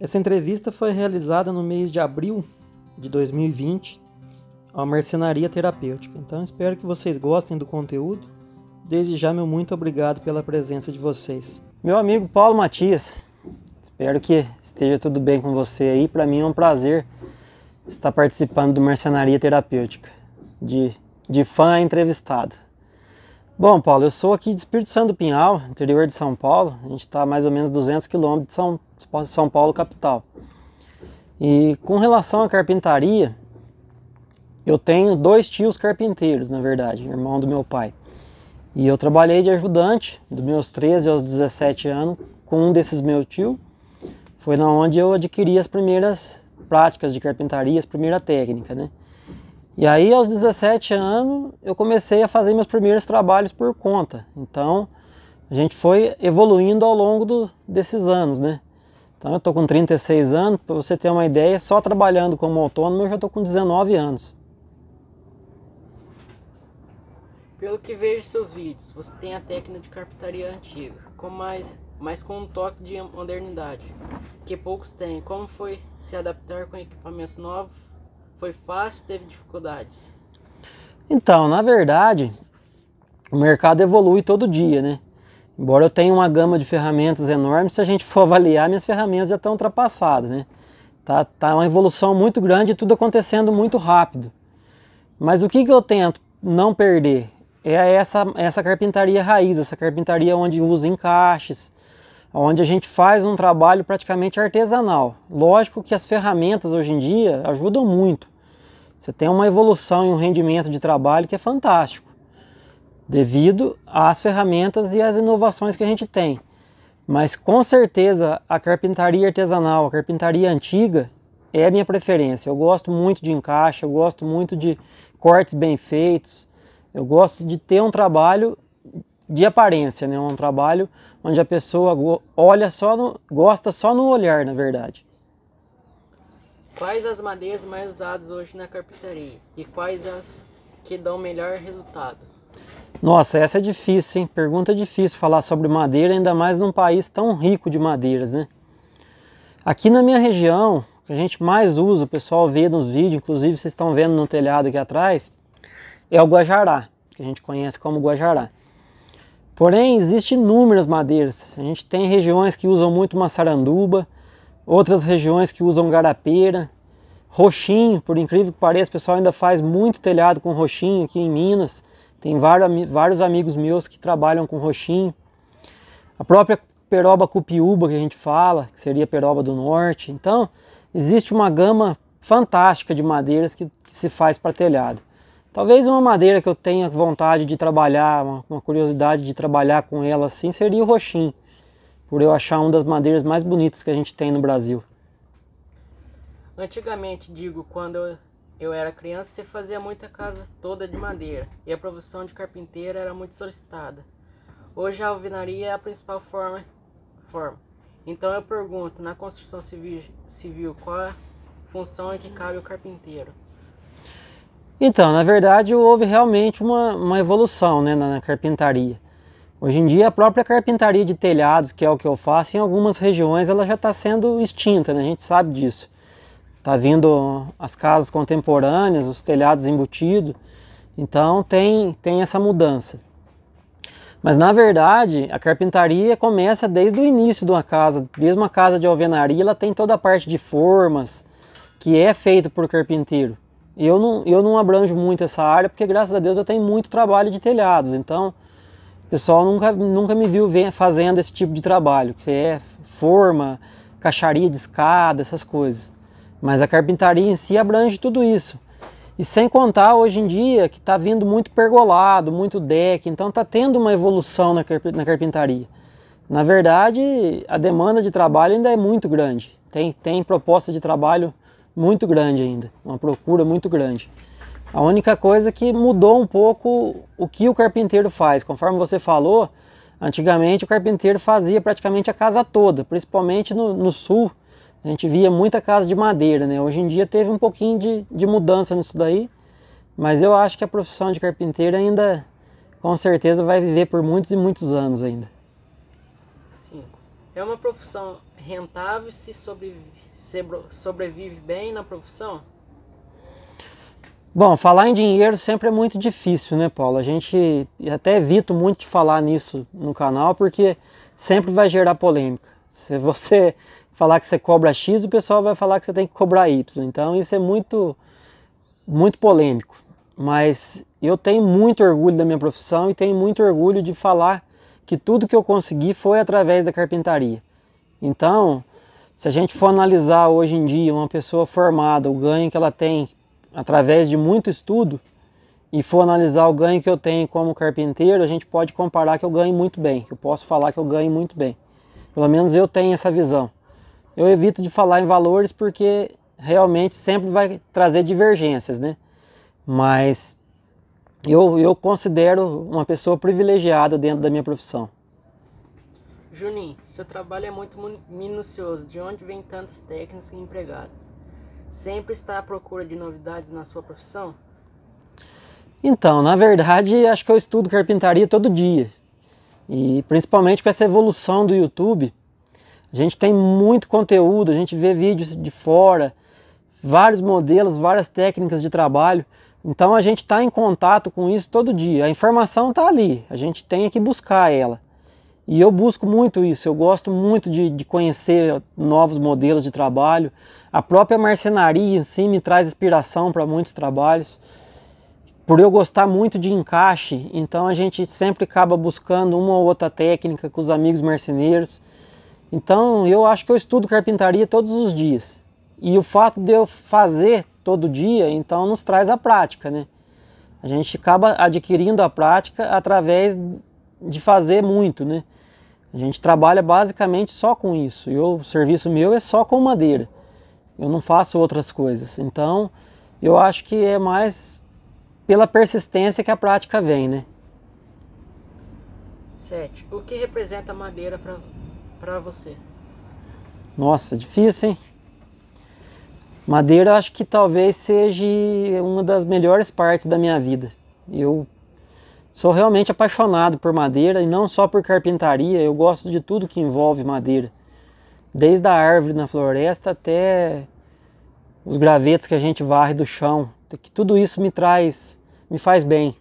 Essa entrevista foi realizada no mês de abril de 2020 a Mercenaria Terapêutica. Então espero que vocês gostem do conteúdo. Desde já, meu muito obrigado pela presença de vocês. Meu amigo Paulo Matias, espero que esteja tudo bem com você aí. Para mim é um prazer estar participando do Mercenaria Terapêutica, de, de fã entrevistado. Bom, Paulo, eu sou aqui de Espírito Santo do Pinhal, interior de São Paulo. A gente está a mais ou menos 200 quilômetros de São são Paulo, capital. E com relação à carpintaria, eu tenho dois tios carpinteiros, na verdade, irmão do meu pai. E eu trabalhei de ajudante, dos meus 13 aos 17 anos, com um desses meus tios. Foi na onde eu adquiri as primeiras práticas de carpintaria, as primeiras técnicas, né? E aí, aos 17 anos, eu comecei a fazer meus primeiros trabalhos por conta. Então, a gente foi evoluindo ao longo do, desses anos, né? Então eu estou com 36 anos, para você ter uma ideia, só trabalhando como autônomo eu já estou com 19 anos. Pelo que vejo seus vídeos, você tem a técnica de carpintaria antiga, com mais, mas com um toque de modernidade, que poucos têm. Como foi se adaptar com equipamentos novos? Foi fácil, teve dificuldades? Então, na verdade, o mercado evolui todo dia, né? Embora eu tenha uma gama de ferramentas enorme, se a gente for avaliar, minhas ferramentas já estão ultrapassadas, né? Tá, tá uma evolução muito grande e tudo acontecendo muito rápido. Mas o que, que eu tento não perder é essa, essa carpintaria raiz, essa carpintaria onde usa encaixes, onde a gente faz um trabalho praticamente artesanal. Lógico que as ferramentas hoje em dia ajudam muito. Você tem uma evolução e um rendimento de trabalho que é fantástico devido às ferramentas e às inovações que a gente tem. Mas com certeza a carpintaria artesanal, a carpintaria antiga, é a minha preferência. Eu gosto muito de encaixe, eu gosto muito de cortes bem feitos, eu gosto de ter um trabalho de aparência, né? um trabalho onde a pessoa olha só no, gosta só no olhar, na verdade. Quais as madeiras mais usadas hoje na carpintaria e quais as que dão melhor resultado? Nossa, essa é difícil, hein? Pergunta difícil falar sobre madeira, ainda mais num país tão rico de madeiras, né? Aqui na minha região, o que a gente mais usa, o pessoal vê nos vídeos, inclusive vocês estão vendo no telhado aqui atrás, é o guajará, que a gente conhece como guajará. Porém, existem inúmeras madeiras. A gente tem regiões que usam muito maçaranduba, outras regiões que usam garapeira, roxinho, por incrível que pareça, o pessoal ainda faz muito telhado com roxinho aqui em Minas. Tem vários amigos meus que trabalham com roxinho. A própria peroba cupiúba que a gente fala, que seria peroba do norte. Então, existe uma gama fantástica de madeiras que, que se faz para telhado. Talvez uma madeira que eu tenha vontade de trabalhar, uma, uma curiosidade de trabalhar com ela assim, seria o roxinho, por eu achar uma das madeiras mais bonitas que a gente tem no Brasil. Antigamente, digo, quando eu era criança, e fazia muita casa toda de madeira e a profissão de carpinteiro era muito solicitada. Hoje a alvenaria é a principal forma. forma. Então eu pergunto, na construção civil, civil qual é a função em que cabe o carpinteiro? Então, na verdade, houve realmente uma, uma evolução né, na, na carpintaria. Hoje em dia, a própria carpintaria de telhados, que é o que eu faço, em algumas regiões ela já está sendo extinta, né? a gente sabe disso. Tá vindo as casas contemporâneas, os telhados embutidos. Então tem, tem essa mudança. Mas na verdade, a carpintaria começa desde o início de uma casa. Mesmo a casa de alvenaria, ela tem toda a parte de formas que é feito por carpinteiro. Eu não, eu não abranjo muito essa área porque graças a Deus eu tenho muito trabalho de telhados. Então, o pessoal nunca, nunca me viu fazendo esse tipo de trabalho, que é forma, caixaria de escada, essas coisas. Mas a carpintaria em si abrange tudo isso. E sem contar hoje em dia que está vindo muito pergolado, muito deck, então está tendo uma evolução na, carp na carpintaria. Na verdade, a demanda de trabalho ainda é muito grande. Tem, tem proposta de trabalho muito grande ainda, uma procura muito grande. A única coisa que mudou um pouco o que o carpinteiro faz. Conforme você falou, antigamente o carpinteiro fazia praticamente a casa toda, principalmente no, no sul, a gente via muita casa de madeira, né? Hoje em dia teve um pouquinho de, de mudança nisso daí, mas eu acho que a profissão de carpinteiro ainda, com certeza, vai viver por muitos e muitos anos ainda. É uma profissão rentável se sobrevive, se sobrevive bem na profissão? Bom, falar em dinheiro sempre é muito difícil, né, Paulo? A gente até evito muito de falar nisso no canal porque sempre vai gerar polêmica. Se você falar que você cobra X, o pessoal vai falar que você tem que cobrar Y. Então isso é muito, muito polêmico. Mas eu tenho muito orgulho da minha profissão e tenho muito orgulho de falar que tudo que eu consegui foi através da carpintaria. Então, se a gente for analisar hoje em dia uma pessoa formada, o ganho que ela tem através de muito estudo, e for analisar o ganho que eu tenho como carpinteiro, a gente pode comparar que eu ganho muito bem. Eu posso falar que eu ganho muito bem. Pelo menos eu tenho essa visão eu evito de falar em valores porque realmente sempre vai trazer divergências, né? Mas eu, eu considero uma pessoa privilegiada dentro da minha profissão. Juninho, seu trabalho é muito minucioso. De onde vem tantos técnicos e empregados? Sempre está à procura de novidades na sua profissão? Então, na verdade, acho que eu estudo carpintaria todo dia. E principalmente com essa evolução do YouTube, a gente tem muito conteúdo, a gente vê vídeos de fora, vários modelos, várias técnicas de trabalho. Então a gente está em contato com isso todo dia. A informação está ali, a gente tem que buscar ela. E eu busco muito isso, eu gosto muito de, de conhecer novos modelos de trabalho. A própria marcenaria em si me traz inspiração para muitos trabalhos. Por eu gostar muito de encaixe, então a gente sempre acaba buscando uma ou outra técnica com os amigos marceneiros. Então eu acho que eu estudo carpintaria todos os dias. E o fato de eu fazer todo dia, então nos traz a prática, né? A gente acaba adquirindo a prática através de fazer muito, né? A gente trabalha basicamente só com isso. o serviço meu é só com madeira. Eu não faço outras coisas. Então, eu acho que é mais pela persistência que a prática vem, né? Sete. O que representa madeira para para você? Nossa, difícil, hein? Madeira acho que talvez seja uma das melhores partes da minha vida. Eu sou realmente apaixonado por madeira e não só por carpintaria, eu gosto de tudo que envolve madeira. Desde a árvore na floresta até os gravetos que a gente varre do chão, que tudo isso me traz, me faz bem.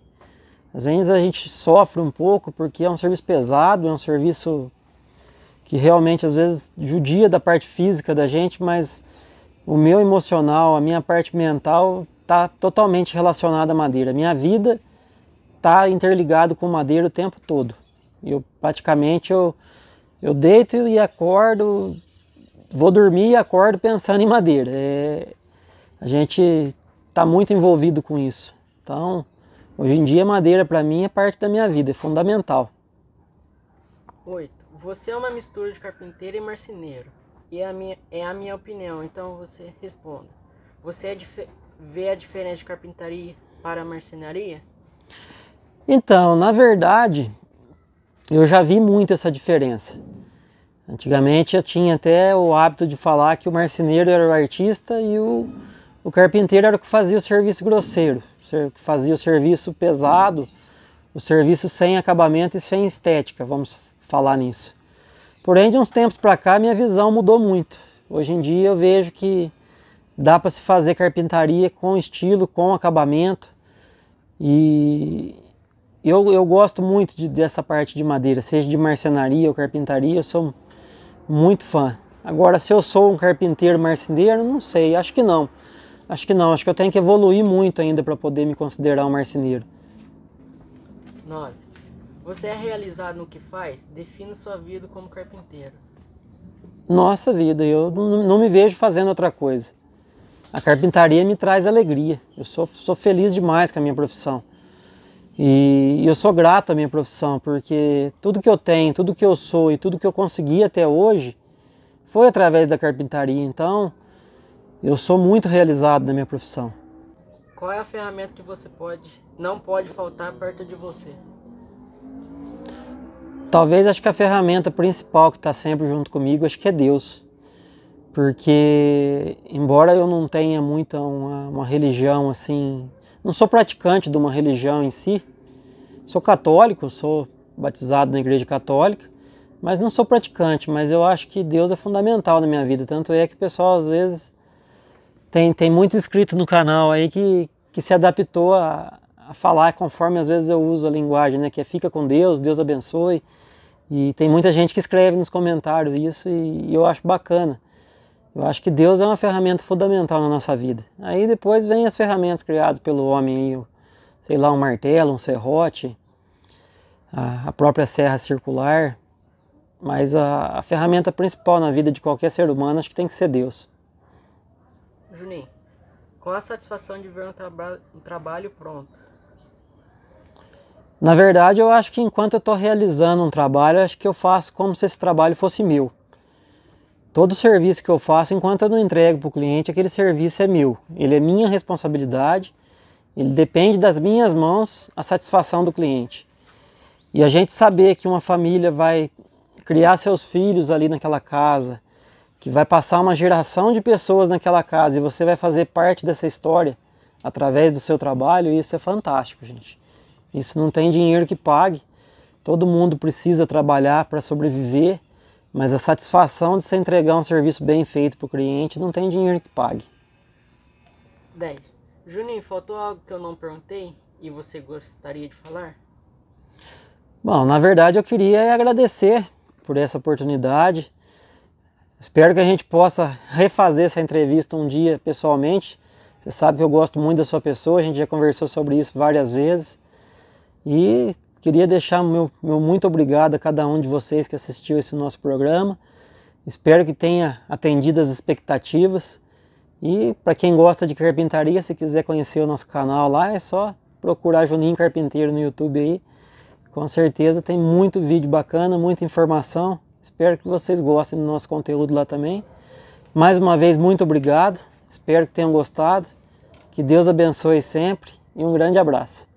Às vezes a gente sofre um pouco porque é um serviço pesado, é um serviço que realmente às vezes judia da parte física da gente, mas o meu emocional, a minha parte mental está totalmente relacionada à madeira. A minha vida está interligado com madeira o tempo todo. Eu praticamente eu, eu deito e acordo, vou dormir e acordo pensando em madeira. É, a gente está muito envolvido com isso. Então, hoje em dia, madeira para mim é parte da minha vida, é fundamental. Oi, você é uma mistura de carpinteiro e marceneiro. E é a minha, é a minha opinião, então você responda. Você é vê a diferença de carpintaria para marcenaria? Então, na verdade, eu já vi muito essa diferença. Antigamente eu tinha até o hábito de falar que o marceneiro era o artista e o, o carpinteiro era o que fazia o serviço grosseiro, o que fazia o serviço pesado, o serviço sem acabamento e sem estética, vamos falar nisso. Porém, de uns tempos para cá, minha visão mudou muito. Hoje em dia eu vejo que dá para se fazer carpintaria com estilo, com acabamento. E eu, eu gosto muito de, dessa parte de madeira, seja de marcenaria ou carpintaria, eu sou muito fã. Agora, se eu sou um carpinteiro marceneiro, não sei, acho que não. Acho que não, acho que eu tenho que evoluir muito ainda para poder me considerar um marceneiro. Não. Você é realizado no que faz? Defina sua vida como carpinteiro. Nossa vida, eu não me vejo fazendo outra coisa. A carpintaria me traz alegria. Eu sou, sou feliz demais com a minha profissão. E eu sou grato à minha profissão, porque tudo que eu tenho, tudo que eu sou e tudo que eu consegui até hoje foi através da carpintaria. Então, eu sou muito realizado na minha profissão. Qual é a ferramenta que você pode, não pode faltar perto de você? Talvez acho que a ferramenta principal que está sempre junto comigo acho que é Deus. Porque, embora eu não tenha muita uma, uma religião assim, não sou praticante de uma religião em si, sou católico, sou batizado na igreja católica, mas não sou praticante, mas eu acho que Deus é fundamental na minha vida. Tanto é que o pessoal às vezes tem, tem muito inscrito no canal aí que, que se adaptou a, a falar conforme às vezes eu uso a linguagem, né? Que é fica com Deus, Deus abençoe. E tem muita gente que escreve nos comentários isso e, eu acho bacana. Eu acho que Deus é uma ferramenta fundamental na nossa vida. Aí depois vem as ferramentas criadas pelo homem, aí, sei lá, um martelo, um serrote, a, a própria serra circular. Mas a, a ferramenta principal na vida de qualquer ser humano acho que tem que ser Deus. Juninho, qual a satisfação de ver um, traba um trabalho pronto? Na verdade, eu acho que enquanto eu estou realizando um trabalho, acho que eu faço como se esse trabalho fosse meu. Todo serviço que eu faço, enquanto eu não entrego para o cliente, aquele serviço é meu. Ele é minha responsabilidade, ele depende das minhas mãos a satisfação do cliente. E a gente saber que uma família vai criar seus filhos ali naquela casa, que vai passar uma geração de pessoas naquela casa e você vai fazer parte dessa história através do seu trabalho, isso é fantástico, gente. Isso não tem dinheiro que pague. Todo mundo precisa trabalhar para sobreviver, mas a satisfação de você entregar um serviço bem feito para o cliente não tem dinheiro que pague. 10. Juninho, faltou algo que eu não perguntei e você gostaria de falar? Bom, na verdade eu queria é agradecer por essa oportunidade. Espero que a gente possa refazer essa entrevista um dia pessoalmente. Você sabe que eu gosto muito da sua pessoa, a gente já conversou sobre isso várias vezes. E queria deixar meu, meu muito obrigado a cada um de vocês que assistiu esse nosso programa. Espero que tenha atendido as expectativas. E para quem gosta de carpintaria, se quiser conhecer o nosso canal lá, é só procurar Juninho Carpinteiro no YouTube aí. Com certeza tem muito vídeo bacana, muita informação. Espero que vocês gostem do nosso conteúdo lá também. Mais uma vez, muito obrigado. Espero que tenham gostado. Que Deus abençoe sempre e um grande abraço.